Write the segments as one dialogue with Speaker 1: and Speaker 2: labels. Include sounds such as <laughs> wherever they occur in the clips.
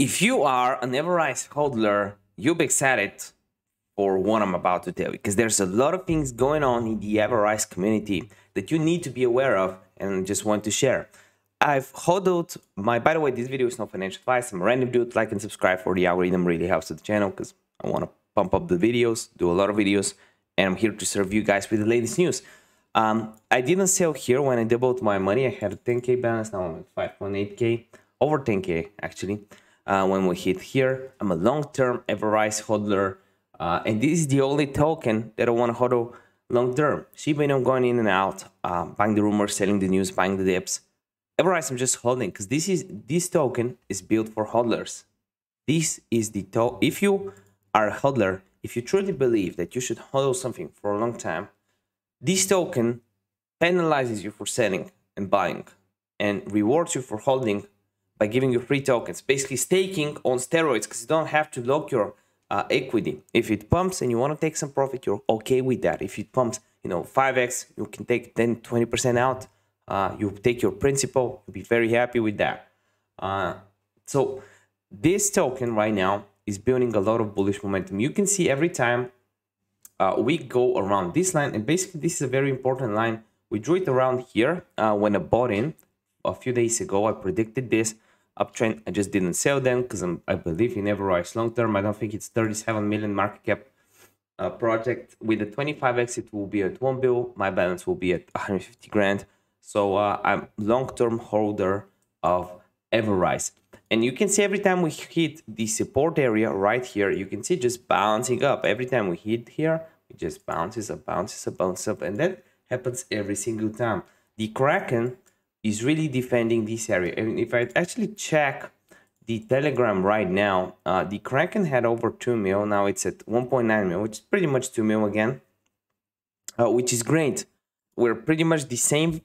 Speaker 1: If you are an Everrise hodler, you'll be excited for what I'm about to tell you because there's a lot of things going on in the Everrise community that you need to be aware of and just want to share. I've hodled my, by the way, this video is not financial advice. I'm a random dude. Like and subscribe for the algorithm really helps the channel because I want to pump up the videos, do a lot of videos, and I'm here to serve you guys with the latest news. Um, I didn't sell here when I doubled my money. I had a 10K balance, now I'm at 5.8K, over 10K actually. Uh, when we hit here. I'm a long-term Everrise hodler, uh, and this is the only token that I want to hodl long-term. I'm going in and out, uh, buying the rumors, selling the news, buying the dips. Everrise I'm just holding because this is this token is built for hodlers. This is the to if you are a hodler, if you truly believe that you should hodl something for a long time, this token penalizes you for selling and buying and rewards you for holding by giving you free tokens, basically staking on steroids because you don't have to lock your uh, equity. If it pumps and you want to take some profit, you're okay with that. If it pumps, you know, 5x, you can take 10, 20% out. Uh, you take your principal, you'll be very happy with that. Uh, so this token right now is building a lot of bullish momentum. You can see every time uh, we go around this line, and basically this is a very important line. We drew it around here uh, when I bought in a few days ago. I predicted this uptrend. I just didn't sell them because I believe in Everrise long term. I don't think it's 37 million market cap uh, project. With the 25 exit will be at one bill. My balance will be at 150 grand. So uh, I'm long term holder of Everrise. And you can see every time we hit the support area right here, you can see just bouncing up. Every time we hit here, it just bounces up, bounces up, bounces up. And that happens every single time. The Kraken is really defending this area. And if I actually check the Telegram right now, uh, the Kraken had over 2 mil. Now it's at 1.9 mil, which is pretty much 2 mil again, uh, which is great. We're pretty much the same.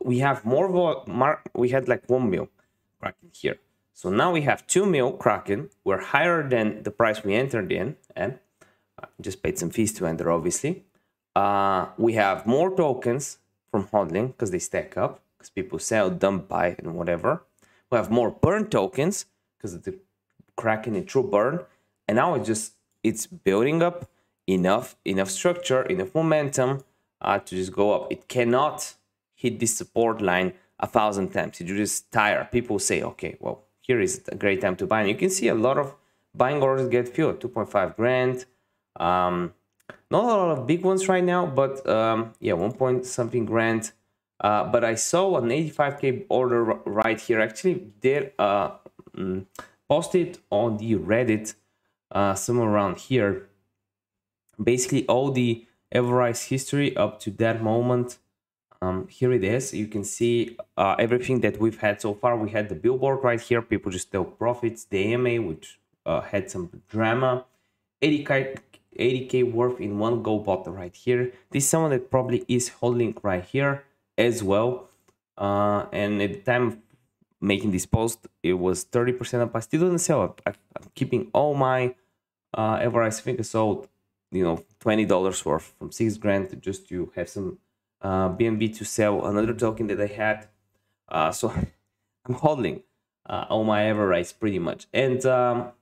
Speaker 1: We have more, vol we had like 1 mil Kraken here. So now we have 2 mil Kraken. We're higher than the price we entered in. And uh, just paid some fees to enter, obviously. Uh, we have more tokens from hodling because they stack up because people sell, dump, buy, and whatever. We have more burn tokens because of the cracking and true burn. And now it just it's building up enough enough structure, enough momentum uh, to just go up. It cannot hit this support line a thousand times. You just tire. People say, okay, well, here is a great time to buy. And you can see a lot of buying orders get filled, 2.5 grand. Um, not a lot of big ones right now, but um, yeah, one point something grand. Uh, but I saw an 85k order right here. Actually, they uh, mm, posted on the Reddit uh, somewhere around here. Basically, all the Everrise history up to that moment. Um, here it is. You can see uh, everything that we've had so far. We had the billboard right here. People just tell profits. The AMA, which uh, had some drama. 80k 80k worth in one go bottom right here. This is someone that probably is holding right here as well. Uh, and at the time of making this post, it was 30% up. I still didn't sell I, am keeping all my uh, ever I think I sold, you know, $20 worth from six grand to just to have some uh, BNB to sell another token that I had. Uh, so <laughs> I'm holding uh, all my ever rights pretty much. And um,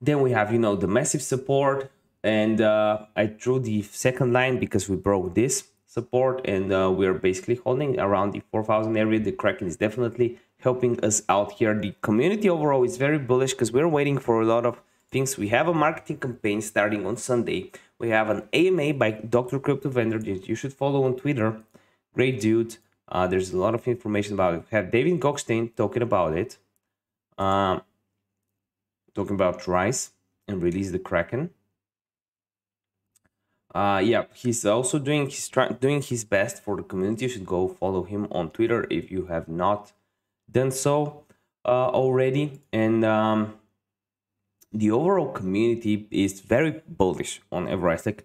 Speaker 1: then we have, you know, the massive support and uh, I drew the second line because we broke this support and uh, we are basically holding around the 4000 area the Kraken is definitely helping us out here the community overall is very bullish because we're waiting for a lot of things we have a marketing campaign starting on Sunday we have an AMA by Dr. Crypto Vendor that you should follow on Twitter great dude uh, there's a lot of information about it we have David Gockstein talking about it um, talking about rice and release the Kraken uh, yeah, he's also doing his doing his best for the community. You should go follow him on Twitter if you have not done so uh, already. And um, the overall community is very bullish on Everest. Like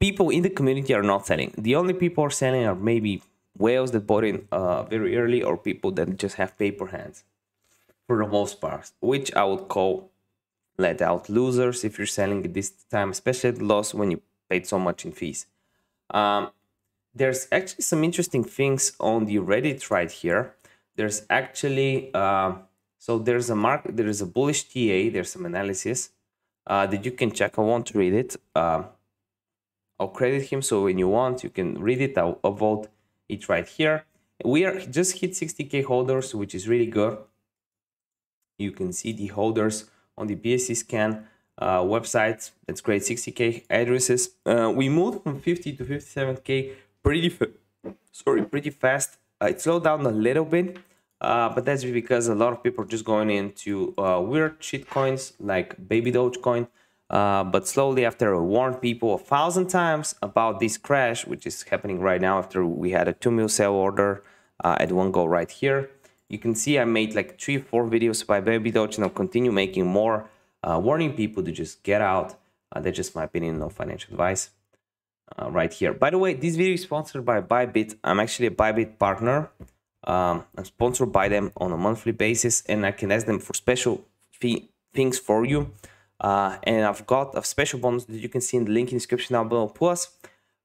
Speaker 1: people in the community are not selling. The only people are selling are maybe whales that bought in uh, very early or people that just have paper hands for the most part, which I would call let out losers if you're selling at this time, especially at loss when you paid so much in fees. Um, there's actually some interesting things on the Reddit right here. There's actually uh, so there's a mark there is a bullish TA. There's some analysis uh, that you can check. I want to read it. Uh, I'll credit him. So when you want, you can read it. I'll, I'll vote it right here. We are just hit 60k holders, which is really good. You can see the holders on the BSC scan uh, websites. That's great, 60k addresses. Uh, we moved from 50 to 57k pretty, sorry, pretty fast. Uh, it slowed down a little bit, uh, but that's because a lot of people are just going into uh, weird shit coins like Baby Doge coin. Uh, but slowly, after I warned people a thousand times about this crash, which is happening right now, after we had a two mil sale order at one go right here, you can see I made like three, four videos by Baby Doge, and I'll continue making more uh, warning people to just get out. Uh, that's just my opinion, no financial advice uh, right here. By the way, this video is sponsored by Bybit. I'm actually a Bybit partner. Um, I'm sponsored by them on a monthly basis and I can ask them for special fee things for you. Uh, and I've got a special bonus that you can see in the link in the description down below. Plus,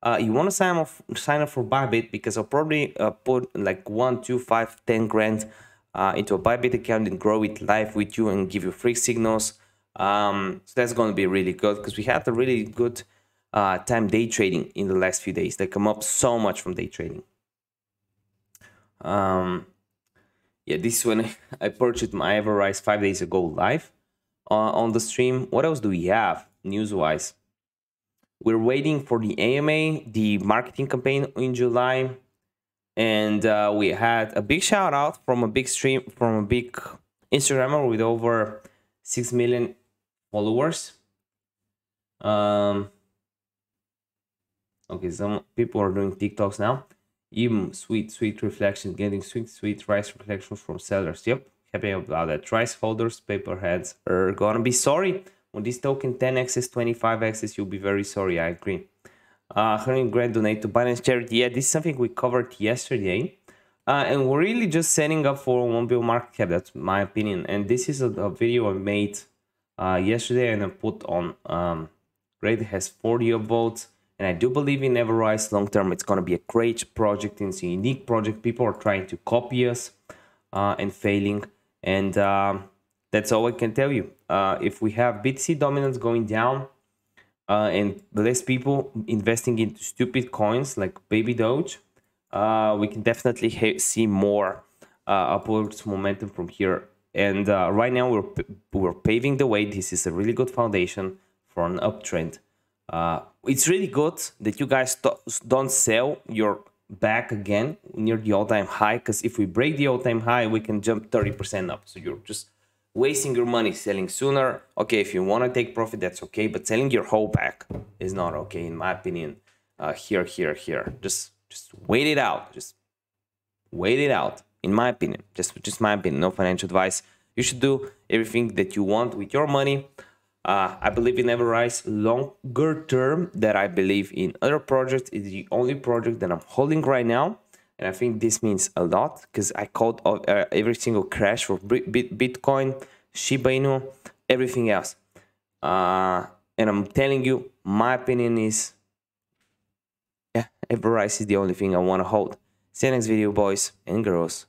Speaker 1: uh, you want to sign up sign up for Bybit because I'll probably uh, put like one, two, five, ten grand uh, into a Bybit account and grow it live with you and give you free signals um, so that's going to be really good because we had a really good uh, time day trading in the last few days. They come up so much from day trading. Um, yeah, this one <laughs> I purchased my Everrise five days ago live uh, on the stream. What else do we have news-wise? We're waiting for the AMA, the marketing campaign in July. And uh, we had a big shout out from a big stream, from a big Instagrammer with over 6 million followers. Um, okay, some people are doing TikToks now. Even sweet, sweet reflections, getting sweet, sweet rice reflections from sellers. Yep, happy about that. Rice holders, paper heads are gonna be sorry. When this token 10x's, 25x's, you'll be very sorry. I agree. Uh, 100 grand donate to Binance charity. Yeah, this is something we covered yesterday. Uh, and we're really just setting up for one bill market cap. That's my opinion. And this is a, a video I made uh, yesterday and I put on um, Great has 40 votes, And I do believe in Everrise long term. It's going to be a great project. It's a unique project. People are trying to copy us uh, and failing. And um, that's all I can tell you. Uh, if we have BTC dominance going down uh, and less people investing into stupid coins like Baby Doge, uh, we can definitely see more uh, upwards momentum from here. And uh, right now we're we're paving the way. This is a really good foundation for an uptrend. Uh, it's really good that you guys don't sell your back again near the all-time high because if we break the all-time high we can jump 30% up so you're just wasting your money selling sooner okay if you want to take profit that's okay but selling your whole back is not okay in my opinion uh, here here here just just wait it out just wait it out in my opinion just just my opinion no financial advice you should do everything that you want with your money uh, i believe in everrise longer term that i believe in other projects is the only project that i'm holding right now and i think this means a lot because i called uh, every single crash for bitcoin shiba inu everything else uh, and i'm telling you my opinion is yeah everrise is the only thing i want to hold see you next video boys and girls